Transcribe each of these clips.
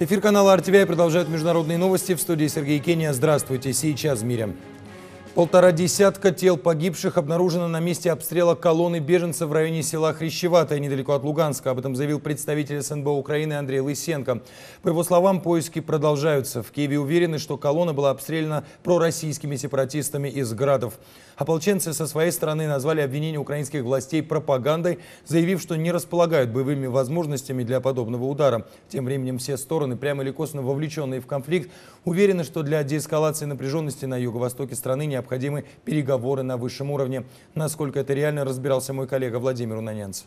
Эфир канала RTVI продолжают международные новости. В студии Сергей Кения. Здравствуйте. Сейчас в мире. Полтора десятка тел погибших обнаружено на месте обстрела колонны беженцев в районе села Хрящеватое, недалеко от Луганска. Об этом заявил представитель СНБ Украины Андрей Лысенко. По его словам, поиски продолжаются. В Киеве уверены, что колонна была обстреляна пророссийскими сепаратистами из Градов. Ополченцы со своей стороны назвали обвинение украинских властей пропагандой, заявив, что не располагают боевыми возможностями для подобного удара. Тем временем все стороны, прямо или косвенно вовлеченные в конфликт, уверены, что для деэскалации напряженности на юго-востоке страны необходимо необходимы переговоры на высшем уровне. Насколько это реально, разбирался мой коллега Владимир Унанянц.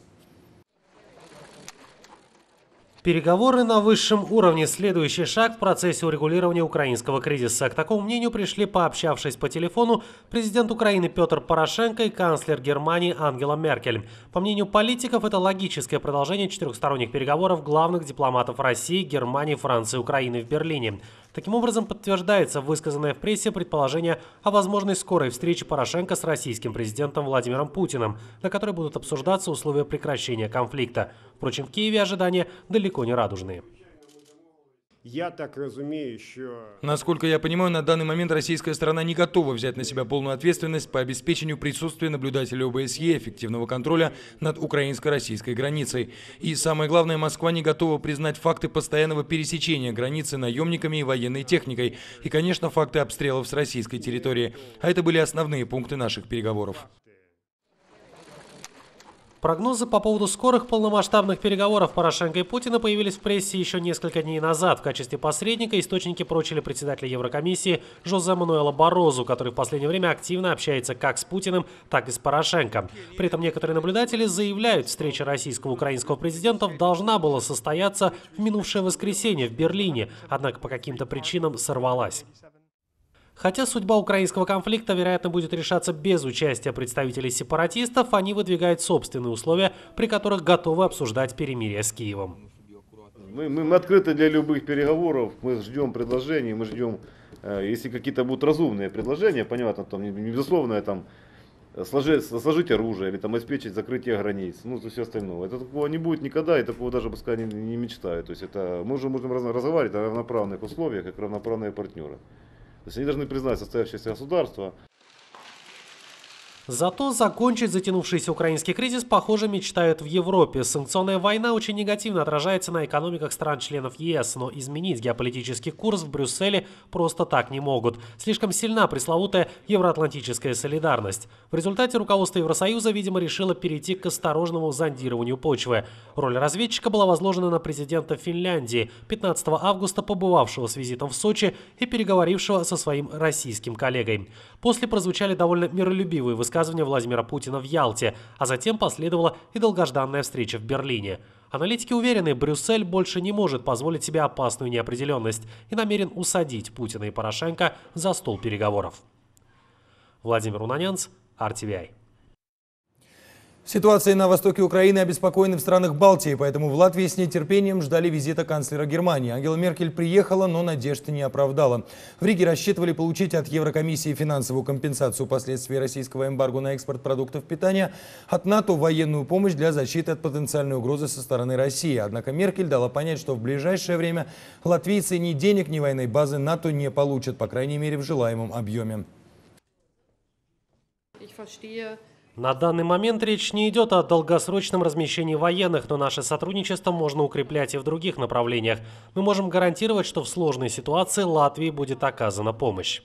Переговоры на высшем уровне – следующий шаг в процессе урегулирования украинского кризиса. К такому мнению пришли, пообщавшись по телефону, президент Украины Петр Порошенко и канцлер Германии Ангела Меркель. По мнению политиков, это логическое продолжение четырехсторонних переговоров главных дипломатов России, Германии, Франции и Украины в Берлине. Таким образом, подтверждается высказанное в прессе предположение о возможной скорой встрече Порошенко с российским президентом Владимиром Путиным, на которой будут обсуждаться условия прекращения конфликта. Впрочем, в Киеве ожидания далеко не радужные. Я так разумею, что... Насколько я понимаю, на данный момент российская сторона не готова взять на себя полную ответственность по обеспечению присутствия наблюдателя ОБСЕ, эффективного контроля над украинско-российской границей. И самое главное, Москва не готова признать факты постоянного пересечения границы наемниками и военной техникой. И, конечно, факты обстрелов с российской территории. А это были основные пункты наших переговоров. Прогнозы по поводу скорых полномасштабных переговоров Порошенко и Путина появились в прессе еще несколько дней назад. В качестве посредника источники прочили председателя Еврокомиссии Жозе Мануэла Борозу, который в последнее время активно общается как с Путиным, так и с Порошенко. При этом некоторые наблюдатели заявляют, встреча российского и украинского президентов должна была состояться в минувшее воскресенье в Берлине, однако по каким-то причинам сорвалась. Хотя судьба украинского конфликта, вероятно, будет решаться без участия представителей сепаратистов, они выдвигают собственные условия, при которых готовы обсуждать перемирие с Киевом. Мы, мы, мы открыты для любых переговоров, мы ждем предложений, мы ждем, э, если какие-то будут разумные предложения, понятно, там, не безусловное там, э, сложить, сложить оружие или там обеспечить закрытие границ, ну и все остальное. Это такого не будет никогда, и такого даже пускай не, не мечтают. То есть это мы уже можем разговаривать о равноправных условиях, как равноправные партнеры. То есть они должны признать состоявшееся государство, Зато закончить затянувшийся украинский кризис, похоже, мечтают в Европе. Санкционная война очень негативно отражается на экономиках стран-членов ЕС, но изменить геополитический курс в Брюсселе просто так не могут. Слишком сильна пресловутая евроатлантическая солидарность. В результате руководство Евросоюза, видимо, решило перейти к осторожному зондированию почвы. Роль разведчика была возложена на президента Финляндии, 15 августа побывавшего с визитом в Сочи и переговорившего со своим российским коллегой. После прозвучали довольно миролюбивые высказывания высказывание Владимира Путина в Ялте, а затем последовала и долгожданная встреча в Берлине. Аналитики уверены, Брюссель больше не может позволить себе опасную неопределенность и намерен усадить Путина и Порошенко за стол переговоров. Владимир Унанянц, RTVI. Ситуация на востоке Украины обеспокоена в странах Балтии, поэтому в Латвии с нетерпением ждали визита канцлера Германии. Ангела Меркель приехала, но надежды не оправдала. В Риге рассчитывали получить от Еврокомиссии финансовую компенсацию последствий российского эмбарго на экспорт продуктов питания, от НАТО военную помощь для защиты от потенциальной угрозы со стороны России. Однако Меркель дала понять, что в ближайшее время латвийцы ни денег, ни военной базы НАТО не получат, по крайней мере в желаемом объеме. На данный момент речь не идет о долгосрочном размещении военных, но наше сотрудничество можно укреплять и в других направлениях. Мы можем гарантировать, что в сложной ситуации Латвии будет оказана помощь.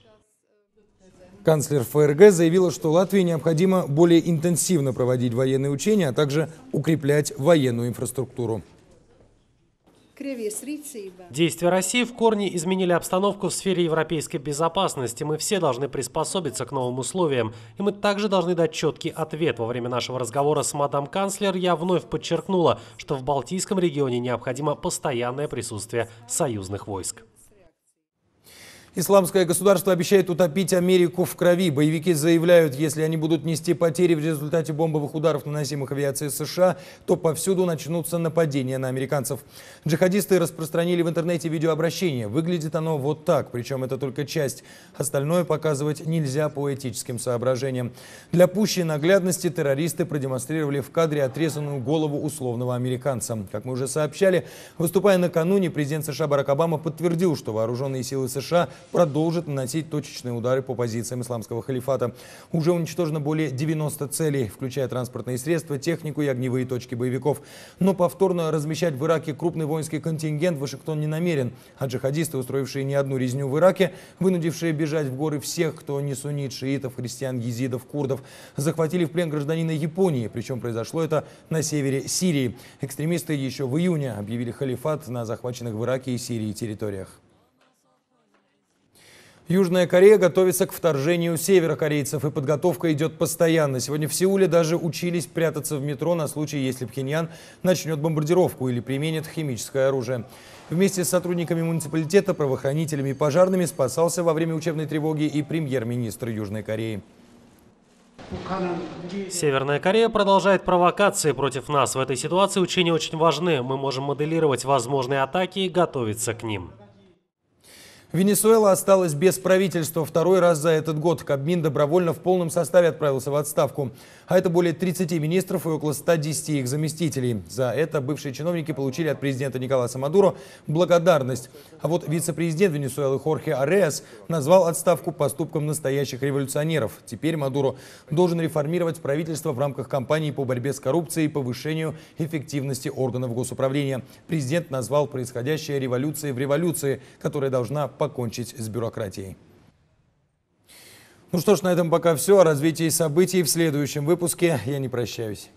Канцлер ФРГ заявила, что Латвии необходимо более интенсивно проводить военные учения, а также укреплять военную инфраструктуру. Действия России в корне изменили обстановку в сфере европейской безопасности. Мы все должны приспособиться к новым условиям. И мы также должны дать четкий ответ. Во время нашего разговора с мадам канцлер я вновь подчеркнула, что в Балтийском регионе необходимо постоянное присутствие союзных войск. Исламское государство обещает утопить Америку в крови. Боевики заявляют, если они будут нести потери в результате бомбовых ударов, наносимых авиацией США, то повсюду начнутся нападения на американцев. Джихадисты распространили в интернете видеообращение. Выглядит оно вот так, причем это только часть. Остальное показывать нельзя по этическим соображениям. Для пущей наглядности террористы продемонстрировали в кадре отрезанную голову условного американца. Как мы уже сообщали, выступая накануне, президент США Барак Обама подтвердил, что вооруженные силы США – продолжит наносить точечные удары по позициям исламского халифата. Уже уничтожено более 90 целей, включая транспортные средства, технику и огневые точки боевиков. Но повторно размещать в Ираке крупный воинский контингент Вашингтон не намерен, а джихадисты, устроившие не одну резню в Ираке, вынудившие бежать в горы всех, кто не суннит, шиитов, христиан, езидов, курдов, захватили в плен гражданина Японии, причем произошло это на севере Сирии. Экстремисты еще в июне объявили халифат на захваченных в Ираке и Сирии территориях. Южная Корея готовится к вторжению северокорейцев, и подготовка идет постоянно. Сегодня в Сеуле даже учились прятаться в метро на случай, если Пхеньян начнет бомбардировку или применит химическое оружие. Вместе с сотрудниками муниципалитета, правоохранителями и пожарными спасался во время учебной тревоги и премьер-министр Южной Кореи. Северная Корея продолжает провокации против нас. В этой ситуации учения очень важны. Мы можем моделировать возможные атаки и готовиться к ним. Венесуэла осталась без правительства второй раз за этот год. Кабмин добровольно в полном составе отправился в отставку. А это более 30 министров и около 110 их заместителей. За это бывшие чиновники получили от президента Николаса Мадуро благодарность. А вот вице-президент Венесуэлы Хорхе Ареас назвал отставку поступком настоящих революционеров. Теперь Мадуро должен реформировать правительство в рамках кампании по борьбе с коррупцией и повышению эффективности органов госуправления. Президент назвал происходящее революцией в революции, которая должна покончить с бюрократией. Ну что ж, на этом пока все. О развитии событий в следующем выпуске. Я не прощаюсь.